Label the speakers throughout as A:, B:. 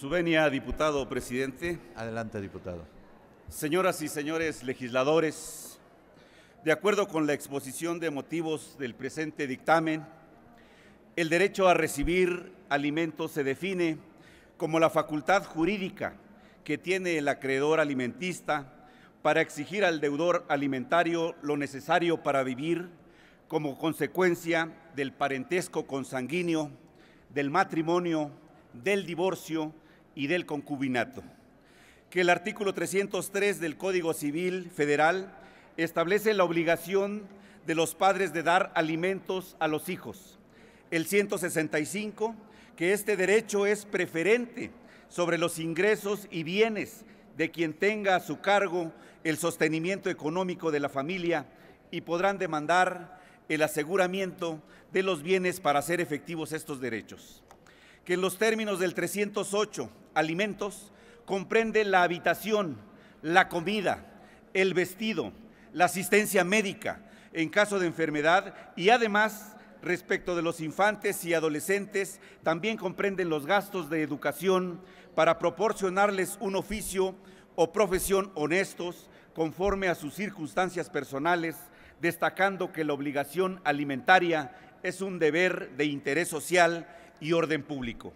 A: su venia, diputado presidente. Adelante, diputado. Señoras y señores legisladores, de acuerdo con la exposición de motivos del presente dictamen, el derecho a recibir alimentos se define como la facultad jurídica que tiene el acreedor alimentista para exigir al deudor alimentario lo necesario para vivir como consecuencia del parentesco consanguíneo, del matrimonio, del divorcio y del concubinato. Que el artículo 303 del Código Civil Federal establece la obligación de los padres de dar alimentos a los hijos. El 165, que este derecho es preferente sobre los ingresos y bienes de quien tenga a su cargo el sostenimiento económico de la familia y podrán demandar el aseguramiento de los bienes para hacer efectivos estos derechos que en los términos del 308, alimentos, comprende la habitación, la comida, el vestido, la asistencia médica en caso de enfermedad y además respecto de los infantes y adolescentes, también comprenden los gastos de educación para proporcionarles un oficio o profesión honestos conforme a sus circunstancias personales, destacando que la obligación alimentaria es un deber de interés social y orden público.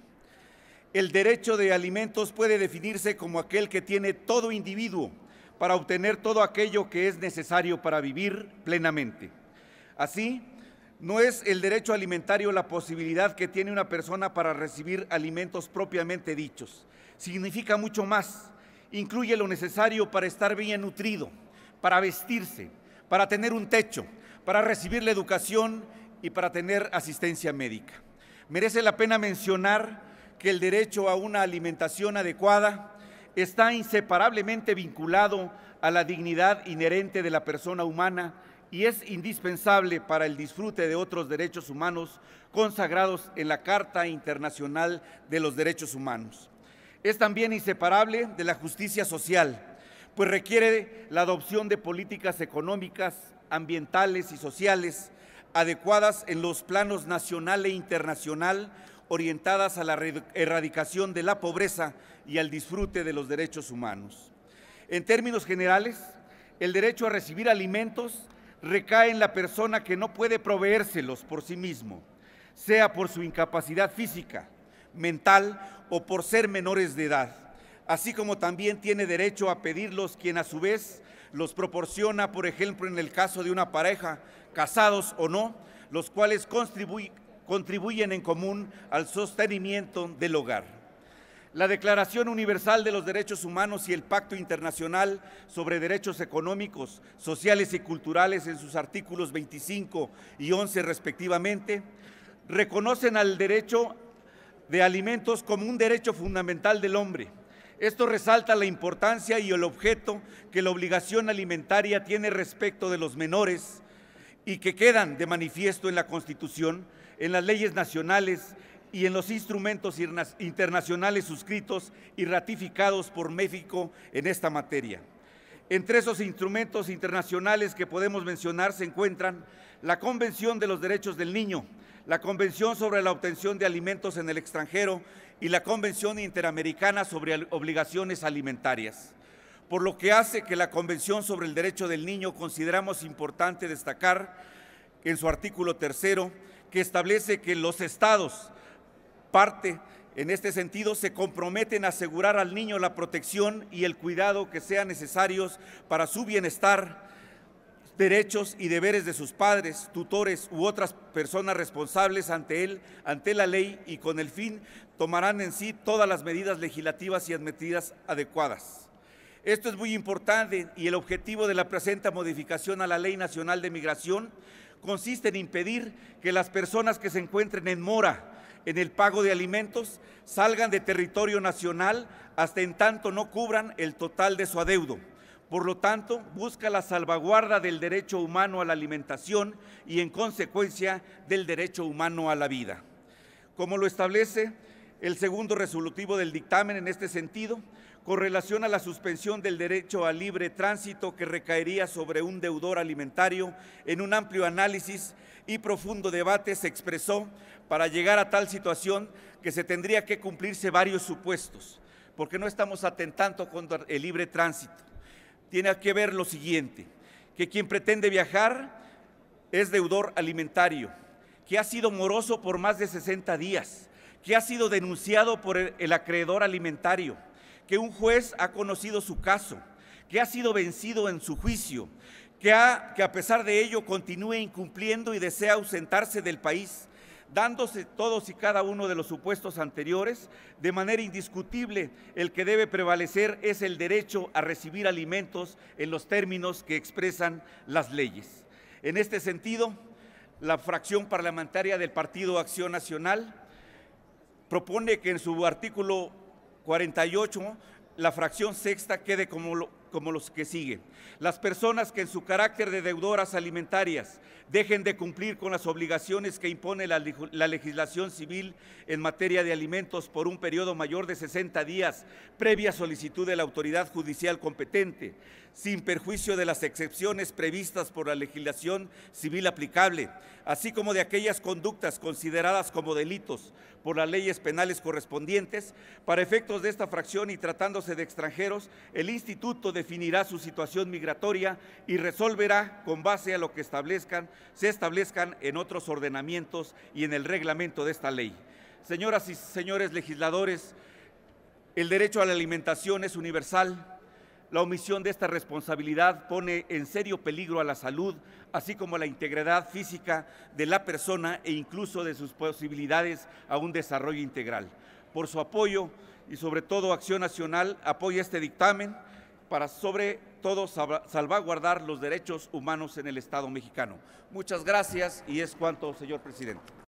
A: El derecho de alimentos puede definirse como aquel que tiene todo individuo para obtener todo aquello que es necesario para vivir plenamente. Así, no es el derecho alimentario la posibilidad que tiene una persona para recibir alimentos propiamente dichos. Significa mucho más. Incluye lo necesario para estar bien nutrido, para vestirse, para tener un techo, para recibir la educación y para tener asistencia médica. Merece la pena mencionar que el derecho a una alimentación adecuada está inseparablemente vinculado a la dignidad inherente de la persona humana y es indispensable para el disfrute de otros derechos humanos consagrados en la Carta Internacional de los Derechos Humanos. Es también inseparable de la justicia social, pues requiere la adopción de políticas económicas, ambientales y sociales adecuadas en los planos nacional e internacional, orientadas a la erradicación de la pobreza y al disfrute de los derechos humanos. En términos generales, el derecho a recibir alimentos recae en la persona que no puede proveérselos por sí mismo, sea por su incapacidad física, mental o por ser menores de edad, así como también tiene derecho a pedirlos quien a su vez los proporciona, por ejemplo, en el caso de una pareja casados o no, los cuales contribuyen en común al sostenimiento del hogar. La Declaración Universal de los Derechos Humanos y el Pacto Internacional sobre Derechos Económicos, Sociales y Culturales en sus artículos 25 y 11 respectivamente, reconocen al derecho de alimentos como un derecho fundamental del hombre. Esto resalta la importancia y el objeto que la obligación alimentaria tiene respecto de los menores, y que quedan de manifiesto en la Constitución, en las leyes nacionales y en los instrumentos internacionales suscritos y ratificados por México en esta materia. Entre esos instrumentos internacionales que podemos mencionar se encuentran la Convención de los Derechos del Niño, la Convención sobre la Obtención de Alimentos en el extranjero y la Convención Interamericana sobre Obligaciones Alimentarias por lo que hace que la Convención sobre el Derecho del Niño consideramos importante destacar en su artículo tercero, que establece que los estados, parte en este sentido, se comprometen a asegurar al niño la protección y el cuidado que sean necesarios para su bienestar, derechos y deberes de sus padres, tutores u otras personas responsables ante él, ante la ley y con el fin tomarán en sí todas las medidas legislativas y admitidas adecuadas. Esto es muy importante y el objetivo de la presente modificación a la Ley Nacional de Migración consiste en impedir que las personas que se encuentren en mora en el pago de alimentos salgan de territorio nacional hasta en tanto no cubran el total de su adeudo. Por lo tanto, busca la salvaguarda del derecho humano a la alimentación y, en consecuencia, del derecho humano a la vida. Como lo establece el segundo resolutivo del dictamen en este sentido con relación a la suspensión del derecho al libre tránsito que recaería sobre un deudor alimentario, en un amplio análisis y profundo debate se expresó para llegar a tal situación que se tendría que cumplirse varios supuestos, porque no estamos atentando contra el libre tránsito. Tiene que ver lo siguiente, que quien pretende viajar es deudor alimentario, que ha sido moroso por más de 60 días, que ha sido denunciado por el acreedor alimentario, que un juez ha conocido su caso, que ha sido vencido en su juicio, que, ha, que a pesar de ello continúe incumpliendo y desea ausentarse del país, dándose todos y cada uno de los supuestos anteriores, de manera indiscutible el que debe prevalecer es el derecho a recibir alimentos en los términos que expresan las leyes. En este sentido, la fracción parlamentaria del Partido Acción Nacional propone que en su artículo 48 la fracción sexta quede como lo, como los que siguen. Las personas que en su carácter de deudoras alimentarias dejen de cumplir con las obligaciones que impone la, la legislación civil en materia de alimentos por un periodo mayor de 60 días previa solicitud de la autoridad judicial competente, sin perjuicio de las excepciones previstas por la legislación civil aplicable, así como de aquellas conductas consideradas como delitos por las leyes penales correspondientes, para efectos de esta fracción y tratándose de extranjeros, el Instituto de definirá su situación migratoria y resolverá con base a lo que establezcan, se establezcan en otros ordenamientos y en el reglamento de esta ley. Señoras y señores legisladores, el derecho a la alimentación es universal. La omisión de esta responsabilidad pone en serio peligro a la salud, así como a la integridad física de la persona e incluso de sus posibilidades a un desarrollo integral. Por su apoyo, y sobre todo Acción Nacional apoya este dictamen para sobre todo salvaguardar los derechos humanos en el Estado mexicano. Muchas gracias y es cuanto, señor presidente.